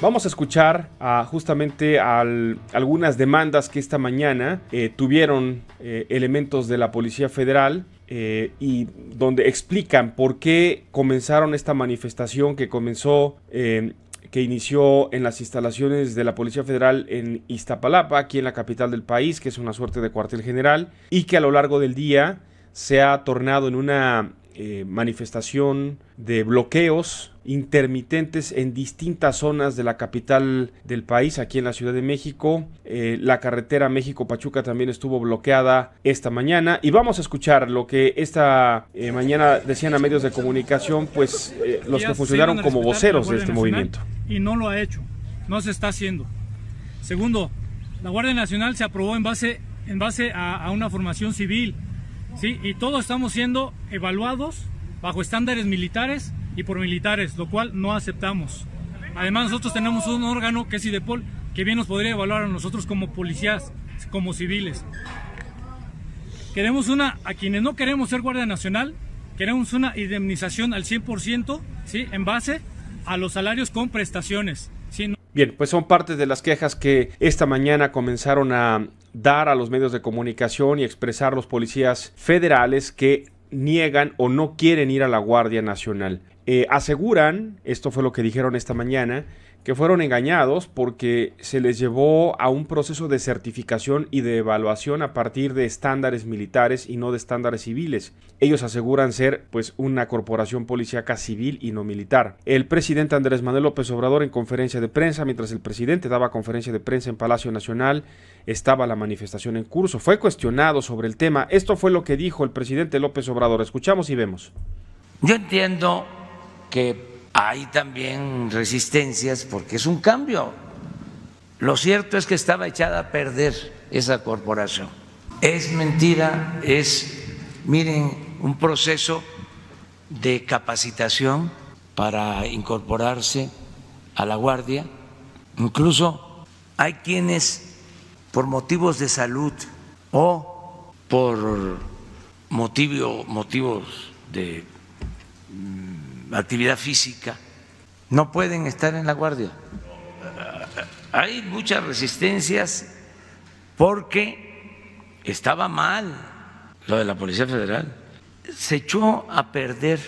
Vamos a escuchar a, justamente algunas demandas que esta mañana eh, tuvieron eh, elementos de la Policía Federal eh, y donde explican por qué comenzaron esta manifestación que comenzó que inició en las instalaciones de la Policía Federal en Iztapalapa, aquí en la capital del país, que es una suerte de cuartel general, y que a lo largo del día se ha tornado en una eh, manifestación de bloqueos intermitentes en distintas zonas de la capital del país, aquí en la Ciudad de México. Eh, la carretera México-Pachuca también estuvo bloqueada esta mañana. Y vamos a escuchar lo que esta eh, mañana decían a medios de comunicación, pues los que funcionaron como voceros de este movimiento. Y no lo ha hecho, no se está haciendo. Segundo, la Guardia Nacional se aprobó en base, en base a una formación civil ¿sí? y todos estamos siendo evaluados bajo estándares militares y por militares, lo cual no aceptamos. Además nosotros tenemos un órgano que es IDEPOL, que bien nos podría evaluar a nosotros como policías, como civiles. Queremos una, a quienes no queremos ser Guardia Nacional, queremos una indemnización al 100%, ¿sí? en base a los salarios con prestaciones. Bien, pues son partes de las quejas que esta mañana comenzaron a dar a los medios de comunicación y expresar los policías federales que niegan o no quieren ir a la Guardia Nacional. Eh, aseguran, esto fue lo que dijeron esta mañana, que fueron engañados porque se les llevó a un proceso de certificación y de evaluación a partir de estándares militares y no de estándares civiles. Ellos aseguran ser pues una corporación policíaca civil y no militar. El presidente Andrés Manuel López Obrador en conferencia de prensa, mientras el presidente daba conferencia de prensa en Palacio Nacional, estaba la manifestación en curso. Fue cuestionado sobre el tema. Esto fue lo que dijo el presidente López Obrador. Escuchamos y vemos. Yo entiendo que hay también resistencias porque es un cambio. Lo cierto es que estaba echada a perder esa corporación. Es mentira, es, miren, un proceso de capacitación para incorporarse a la guardia. Incluso hay quienes por motivos de salud o por motivo, motivos de actividad física, no pueden estar en la guardia. Hay muchas resistencias porque estaba mal lo de la Policía Federal. Se echó a perder,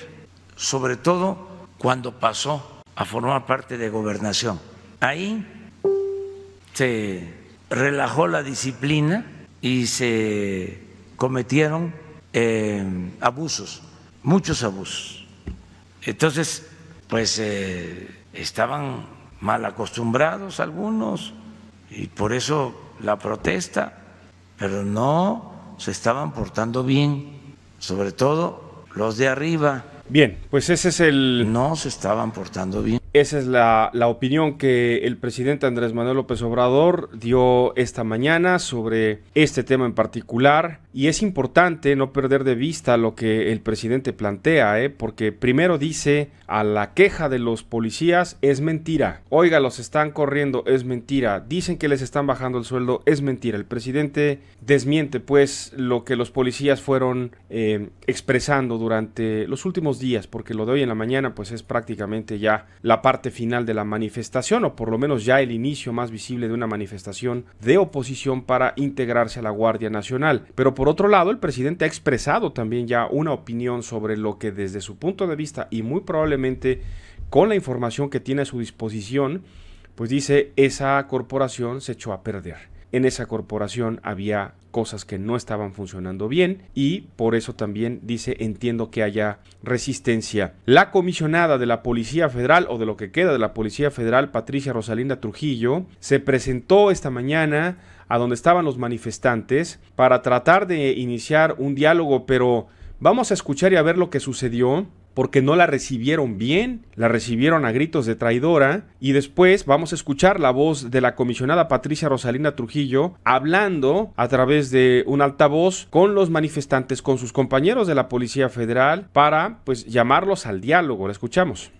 sobre todo cuando pasó a formar parte de gobernación. Ahí se relajó la disciplina y se cometieron eh, abusos, muchos abusos entonces, pues eh, estaban mal acostumbrados algunos y por eso la protesta, pero no se estaban portando bien, sobre todo los de arriba. Bien, pues ese es el... No se estaban portando bien. Esa es la, la, opinión que el presidente Andrés Manuel López Obrador dio esta mañana sobre este tema en particular. Y es importante no perder de vista lo que el presidente plantea, ¿eh? porque primero dice a la queja de los policías es mentira. Oiga, los están corriendo, es mentira. Dicen que les están bajando el sueldo, es mentira. El presidente desmiente pues lo que los policías fueron eh, expresando durante los últimos días, porque lo de hoy en la mañana pues es prácticamente ya la parte final de la manifestación, o por lo menos ya el inicio más visible de una manifestación de oposición para integrarse a la Guardia Nacional. Pero por otro lado, el presidente ha expresado también ya una opinión sobre lo que desde su punto de vista y muy probablemente con la información que tiene a su disposición, pues dice, esa corporación se echó a perder en esa corporación había cosas que no estaban funcionando bien y por eso también dice entiendo que haya resistencia. La comisionada de la Policía Federal o de lo que queda de la Policía Federal, Patricia Rosalinda Trujillo, se presentó esta mañana a donde estaban los manifestantes para tratar de iniciar un diálogo, pero Vamos a escuchar y a ver lo que sucedió porque no la recibieron bien, la recibieron a gritos de traidora y después vamos a escuchar la voz de la comisionada Patricia Rosalina Trujillo hablando a través de un altavoz con los manifestantes, con sus compañeros de la Policía Federal para pues llamarlos al diálogo, la escuchamos.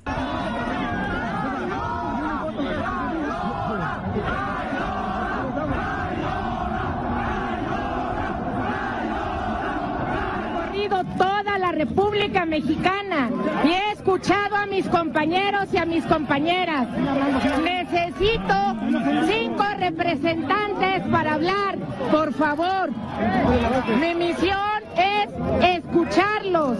toda la República Mexicana y he escuchado a mis compañeros y a mis compañeras. Necesito cinco representantes para hablar, por favor. Mi misión es escucharlos,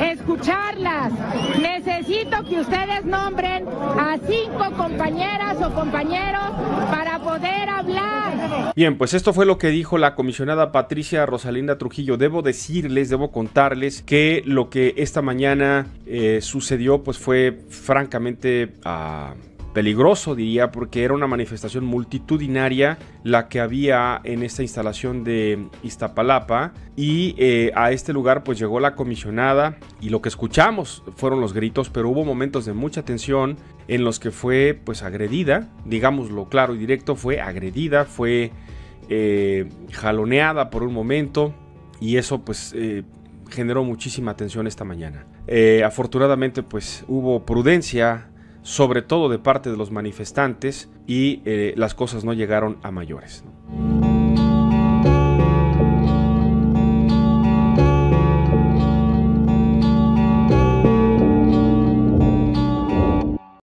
escucharlas. Necesito que ustedes nombren a cinco compañeras o compañeros para poder hablar Bien, pues esto fue lo que dijo la comisionada Patricia Rosalinda Trujillo. Debo decirles, debo contarles que lo que esta mañana eh, sucedió pues fue francamente... Ah, peligroso, diría, porque era una manifestación multitudinaria la que había en esta instalación de Iztapalapa y eh, a este lugar pues llegó la comisionada y lo que escuchamos fueron los gritos, pero hubo momentos de mucha tensión en los que fue pues agredida, digámoslo claro y directo, fue agredida, fue eh, jaloneada por un momento y eso pues eh, generó muchísima atención esta mañana. Eh, afortunadamente pues hubo prudencia sobre todo de parte de los manifestantes y las cosas no llegaron a mayores.